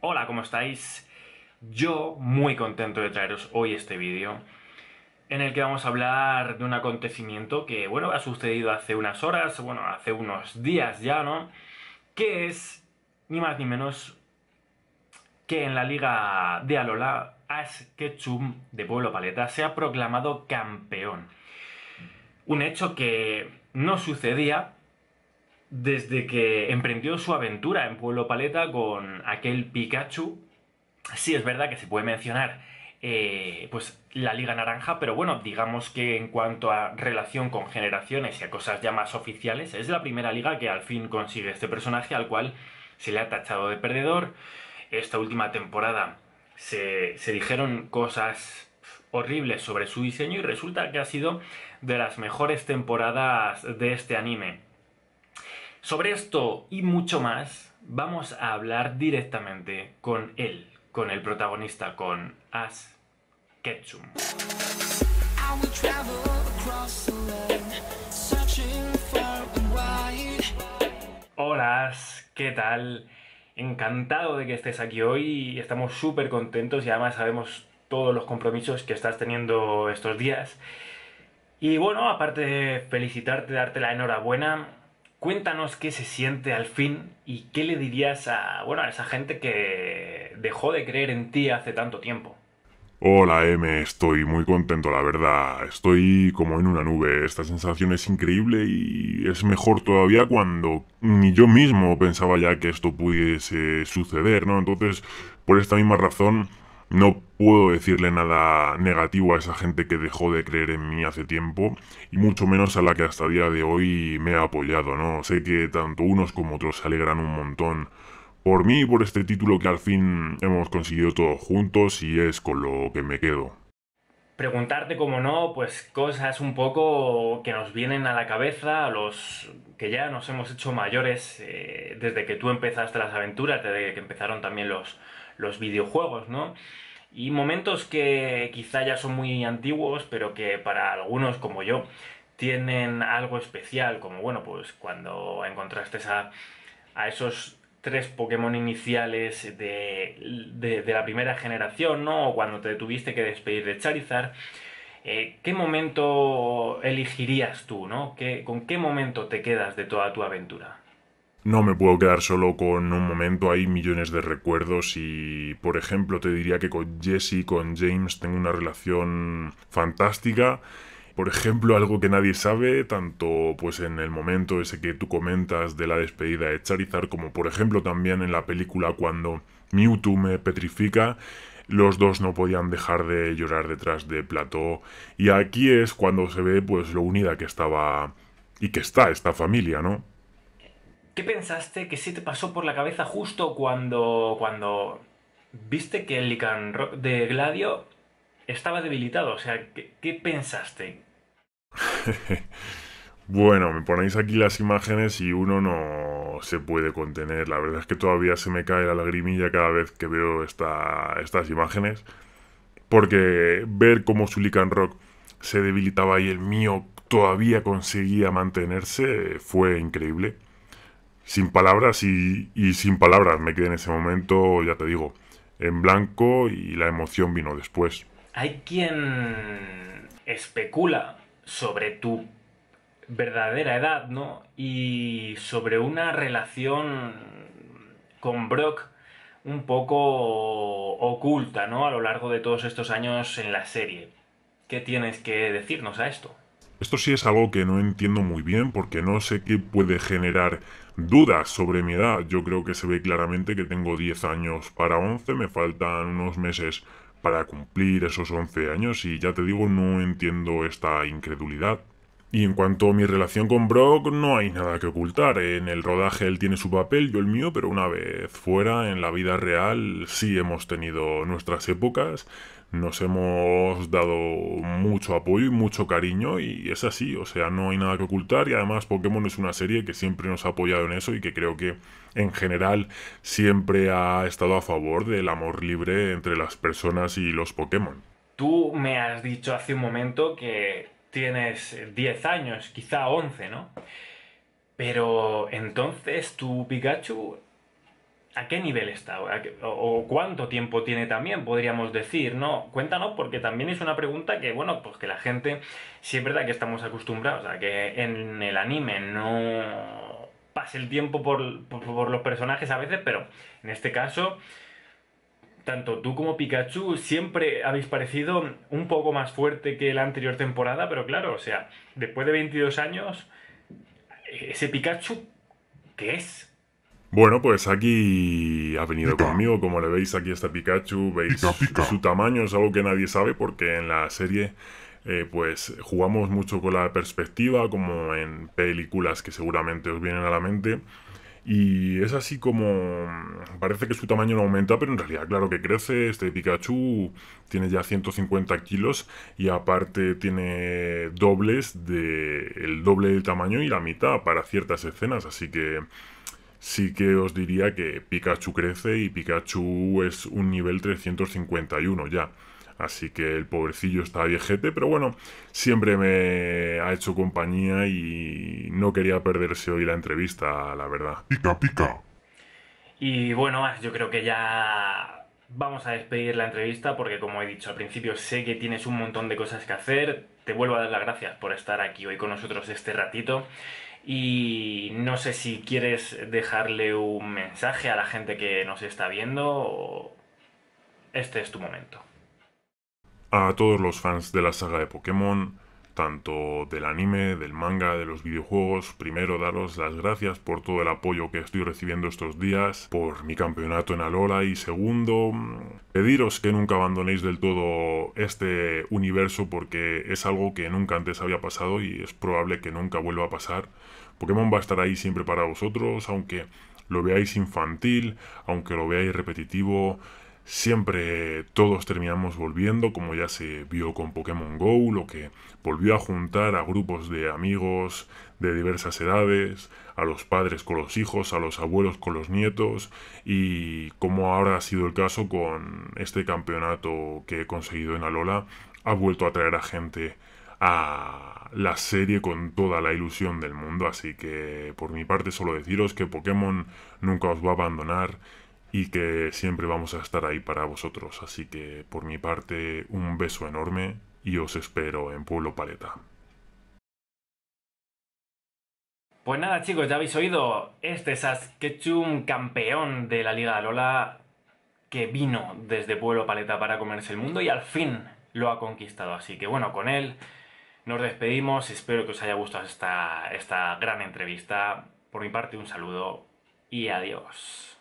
Hola, ¿cómo estáis? Yo muy contento de traeros hoy este vídeo en el que vamos a hablar de un acontecimiento que, bueno, ha sucedido hace unas horas, bueno, hace unos días ya, ¿no? Que es, ni más ni menos, que en la liga de Alola, Ash Ketchum de Pueblo Paleta se ha proclamado campeón. Un hecho que no sucedía desde que emprendió su aventura en Pueblo Paleta con aquel Pikachu. Sí, es verdad que se puede mencionar eh, pues la Liga Naranja, pero bueno, digamos que en cuanto a relación con generaciones y a cosas ya más oficiales, es la primera liga que al fin consigue este personaje al cual se le ha tachado de perdedor. Esta última temporada se dijeron cosas horribles sobre su diseño y resulta que ha sido de las mejores temporadas de este anime. Sobre esto y mucho más vamos a hablar directamente con él, con el protagonista, con As Ketchum. Hola As, ¿qué tal? Encantado de que estés aquí hoy estamos súper contentos y además sabemos todos los compromisos que estás teniendo estos días. Y bueno, aparte de felicitarte, darte la enhorabuena, Cuéntanos qué se siente al fin y qué le dirías a, bueno, a esa gente que dejó de creer en ti hace tanto tiempo. Hola M, estoy muy contento, la verdad. Estoy como en una nube. Esta sensación es increíble y es mejor todavía cuando ni yo mismo pensaba ya que esto pudiese suceder, ¿no? Entonces, por esta misma razón, no puedo decirle nada negativo a esa gente que dejó de creer en mí hace tiempo y mucho menos a la que hasta día de hoy me ha apoyado, ¿no? Sé que tanto unos como otros se alegran un montón por mí y por este título que al fin hemos conseguido todos juntos y es con lo que me quedo preguntarte, como no, pues cosas un poco que nos vienen a la cabeza, a los que ya nos hemos hecho mayores eh, desde que tú empezaste las aventuras, desde que empezaron también los, los videojuegos, ¿no? Y momentos que quizá ya son muy antiguos, pero que para algunos como yo tienen algo especial, como bueno, pues cuando encontraste a, a esos tres Pokémon iniciales de, la primera generación, ¿no? O cuando te tuviste que despedir de Charizard. Eh, ¿Qué momento elegirías tú, ¿no? ¿Qué, ¿Con qué momento te quedas de toda tu aventura? No me puedo quedar solo con un momento, hay millones de recuerdos y, por ejemplo, te diría que con Jesse, con James tengo una relación fantástica por ejemplo, algo que nadie sabe, tanto pues en el momento ese que tú comentas de la despedida de Charizard, como por ejemplo también en la película cuando Mewtwo me petrifica, los dos no podían dejar de llorar detrás de Plató. Y aquí es cuando se ve pues lo unida que estaba y que está esta familia, ¿no? ¿Qué pensaste que se te pasó por la cabeza justo cuando cuando viste que el lican de Gladio estaba debilitado? O sea, qué pensaste? bueno, me ponéis aquí las imágenes y uno no se puede contener. La verdad es que todavía se me cae la lagrimilla cada vez que veo estas imágenes. Porque ver cómo Sulican Rock se debilitaba y el mío todavía conseguía mantenerse fue increíble. Sin palabras y sin palabras me quedé en ese momento, ya te digo, en blanco y la emoción vino después. Hay quien especula sobre tu verdadera edad, ¿no? Y sobre una relación con Brock un poco oculta, ¿no? A lo largo de todos estos años en la serie. ¿Qué tienes que decirnos a esto? Esto sí es algo que no entiendo muy bien porque no sé qué puede generar dudas sobre mi edad. Yo creo que se ve claramente que tengo 10 años para 11, me faltan unos meses para cumplir esos 11 años y ya te digo, no entiendo esta incredulidad y en cuanto a mi relación con Brock, no hay nada que ocultar. En el rodaje él tiene su papel, yo el mío, pero una vez fuera, en la vida real, sí hemos tenido nuestras épocas, nos hemos dado mucho apoyo y mucho cariño, y es así, o sea, no hay nada que ocultar, y además Pokémon es una serie que siempre nos ha apoyado en eso y que creo que en general siempre ha estado a favor del amor libre entre las personas y los Pokémon. Tú me has dicho hace un momento que tienes 10 eh, años, quizá 11, ¿no? Pero entonces tu Pikachu, ¿a qué nivel está? o, cuánto tiempo tiene también, podríamos decir? No, cuéntanos, porque también es una pregunta que, bueno, pues que la gente, siempre es verdad que estamos acostumbrados a que en el anime no pase el tiempo por, por los personajes a veces, pero en este caso tanto tú como Pikachu siempre habéis parecido un poco más fuerte que la anterior temporada, pero claro, o sea, después de 22 años, ese Pikachu, ¿qué es? Bueno, pues aquí ha venido conmigo, como le veis aquí está Pikachu, veis su tamaño, es algo que nadie sabe porque en la serie eh, pues jugamos mucho con la perspectiva, como en películas que seguramente os vienen a la mente. Y es así como... Mm, parece que su tamaño no aumenta, pero en realidad claro que crece. Este Pikachu tiene ya 150 kilos y aparte tiene dobles de... el doble de tamaño y la mitad para ciertas escenas. Así que sí que os diría que Pikachu crece y Pikachu es un nivel 351 ya. Así que el pobrecillo está viejete, pero bueno, siempre me ha hecho compañía y no quería perderse hoy la entrevista, la verdad. Pica, pica. Y bueno, yo creo que ya vamos a despedir la entrevista porque como he dicho al principio sé que tienes un montón de cosas que hacer. Te vuelvo a dar las gracias por estar aquí hoy con nosotros este ratito. Y no sé si quieres dejarle un mensaje a la gente que nos está viendo o este es tu momento a todos los fans de la saga de Pokémon, tanto del anime, del manga, de los videojuegos, primero daros las gracias por todo el apoyo que estoy recibiendo estos días, por mi campeonato en Alola y segundo, pediros que nunca abandonéis del todo este universo porque es algo que nunca antes había pasado y es probable que nunca vuelva a pasar. Pokémon va a estar ahí siempre para vosotros, aunque lo veáis infantil, aunque lo veáis repetitivo, Siempre todos terminamos volviendo, como ya se vio con Pokémon Go, lo que volvió a juntar a grupos de amigos de diversas edades, a los padres con los hijos, a los abuelos con los nietos y como ahora ha sido el caso con este campeonato que he conseguido en Alola, ha vuelto a traer a gente a la serie con toda la ilusión del mundo, así que por mi parte solo deciros que Pokémon nunca os va a abandonar y que siempre vamos a estar ahí para vosotros. Así que por mi parte, un beso enorme y os espero en Pueblo Paleta. Pues nada chicos, ya habéis oído, este Sasketchum campeón de la Liga de Lola que vino desde Pueblo Paleta para comerse el mundo y al fin lo ha conquistado. Así que bueno, con él nos despedimos, espero que os haya gustado esta, esta gran entrevista. Por mi parte un saludo y adiós.